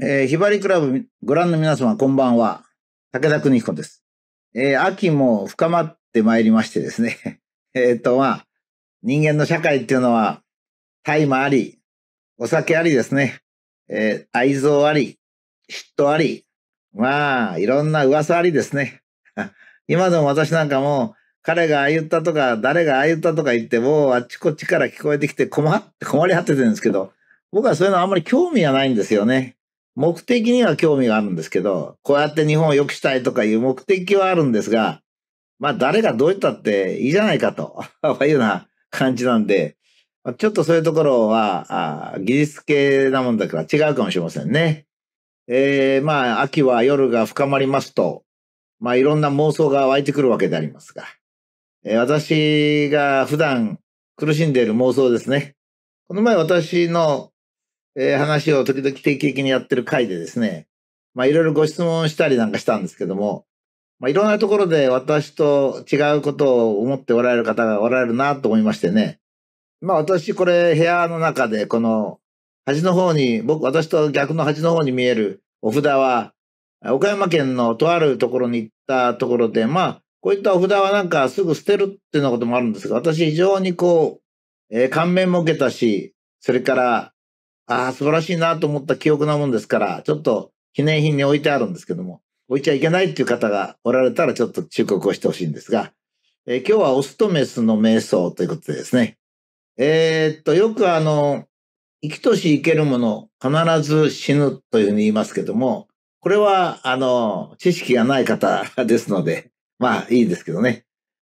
えー、ひばりクラブご覧の皆様こんばんは。武田邦彦です。えー、秋も深まってまいりましてですね。えっと、まあ、人間の社会っていうのは、大麻あり、お酒ありですね。えー、愛憎あり、嫉妬あり、まあ、いろんな噂ありですね。今でも私なんかも、彼がああ言ったとか、誰がああ言ったとか言って、もうあっちこっちから聞こえてきて困って、困り果ててるんですけど、僕はそういうのあんまり興味がないんですよね。目的には興味があるんですけど、こうやって日本を良くしたいとかいう目的はあるんですが、まあ誰がどう言ったっていいじゃないかというような感じなんで、ちょっとそういうところは、あ技術系なもんだから違うかもしれませんね。えー、まあ秋は夜が深まりますと、まあいろんな妄想が湧いてくるわけでありますが、えー、私が普段苦しんでいる妄想ですね。この前私のえー、話を時々定期的にやってる回でですね、まあいろいろご質問したりなんかしたんですけども、まあいろんなところで私と違うことを思っておられる方がおられるなと思いましてね、まあ私これ部屋の中でこの端の方に、僕、私と逆の端の方に見えるお札は、岡山県のとあるところに行ったところで、まあ、こういったお札はなんかすぐ捨てるっていうようなこともあるんですが、私非常にこう、えー、感銘も受けたし、それから、ああ、素晴らしいなと思った記憶なもんですから、ちょっと記念品に置いてあるんですけども、置いちゃいけないっていう方がおられたらちょっと忠告をしてほしいんですが、えー、今日はオスとメスの瞑想ということでですね。えー、っと、よくあの、生きとし生けるもの、必ず死ぬというふうに言いますけども、これは、あの、知識がない方ですので、まあいいですけどね。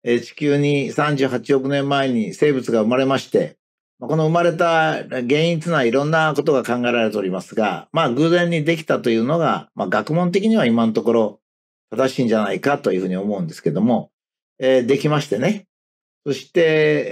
え地球に38億年前に生物が生まれまして、この生まれた原因というのはいろんなことが考えられておりますが、まあ偶然にできたというのが、まあ学問的には今のところ正しいんじゃないかというふうに思うんですけども、えー、できましてね。そして、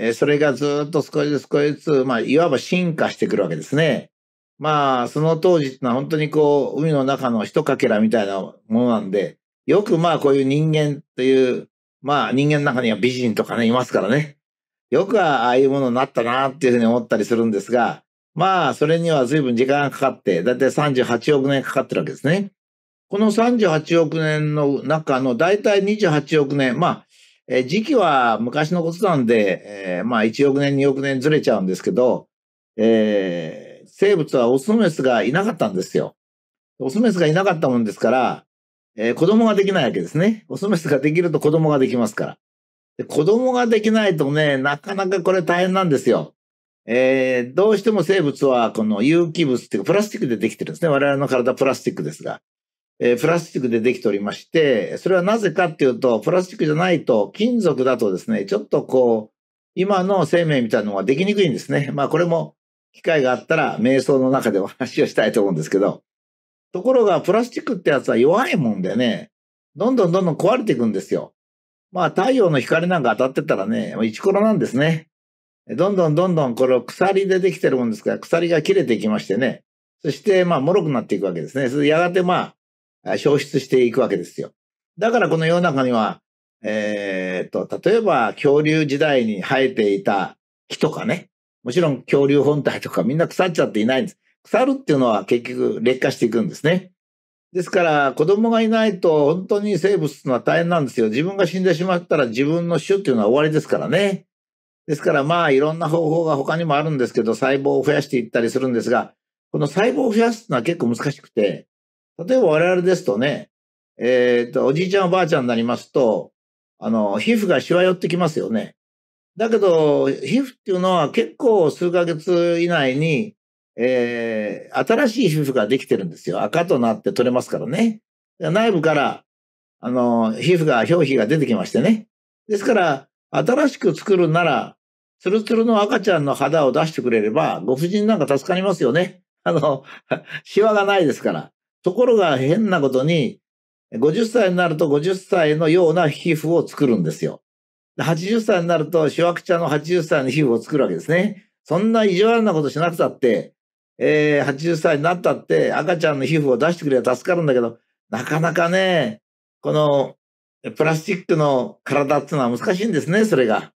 えー、それがずっと少しずつ少しずつ、まあいわば進化してくるわけですね。まあその当時ってのは本当にこう海の中の一かけらみたいなものなんで、よくまあこういう人間という、まあ人間の中には美人とかね、いますからね。よくああいうものになったなっていうふうに思ったりするんですが、まあ、それには随分時間がかかって、だいたい38億年かかってるわけですね。この38億年の中のだいたい28億年、まあ、え時期は昔のことなんで、えー、まあ1億年2億年ずれちゃうんですけど、えー、生物はオスメスがいなかったんですよ。オスメスがいなかったもんですから、えー、子供ができないわけですね。オスメスができると子供ができますから。で子供ができないとね、なかなかこれ大変なんですよ。えー、どうしても生物はこの有機物っていうかプラスチックでできてるんですね。我々の体プラスチックですが。えー、プラスチックでできておりまして、それはなぜかっていうと、プラスチックじゃないと、金属だとですね、ちょっとこう、今の生命みたいなのができにくいんですね。まあこれも機会があったら瞑想の中でお話をしたいと思うんですけど、ところがプラスチックってやつは弱いもんでね、どんどんどんどん壊れていくんですよ。まあ太陽の光なんか当たってたらね、イチコロなんですね。どんどんどんどんこれを鎖でできてるもんですから、鎖が切れていきましてね。そしてまあ脆くなっていくわけですね。それやがてまあ消失していくわけですよ。だからこの世の中には、えー、っと、例えば恐竜時代に生えていた木とかね。もちろん恐竜本体とかみんな腐っちゃっていないんです。腐るっていうのは結局劣化していくんですね。ですから子供がいないと本当に生物のは大変なんですよ。自分が死んでしまったら自分の種っていうのは終わりですからね。ですからまあいろんな方法が他にもあるんですけど細胞を増やしていったりするんですが、この細胞を増やすのは結構難しくて、例えば我々ですとね、えっ、と、おじいちゃんおばあちゃんになりますと、あの、皮膚がしわ寄ってきますよね。だけど、皮膚っていうのは結構数ヶ月以内にえー、新しい皮膚ができてるんですよ。赤となって取れますからね。内部から、あの、皮膚が、表皮が出てきましてね。ですから、新しく作るなら、ツルツルの赤ちゃんの肌を出してくれれば、ご婦人なんか助かりますよね。あの、シワがないですから。ところが変なことに、50歳になると50歳のような皮膚を作るんですよ。80歳になると、シワクチャの80歳の皮膚を作るわけですね。そんな意地悪なことしなくたって、えー、80歳になったって赤ちゃんの皮膚を出してくれば助かるんだけど、なかなかね、このプラスチックの体っていうのは難しいんですね、それが。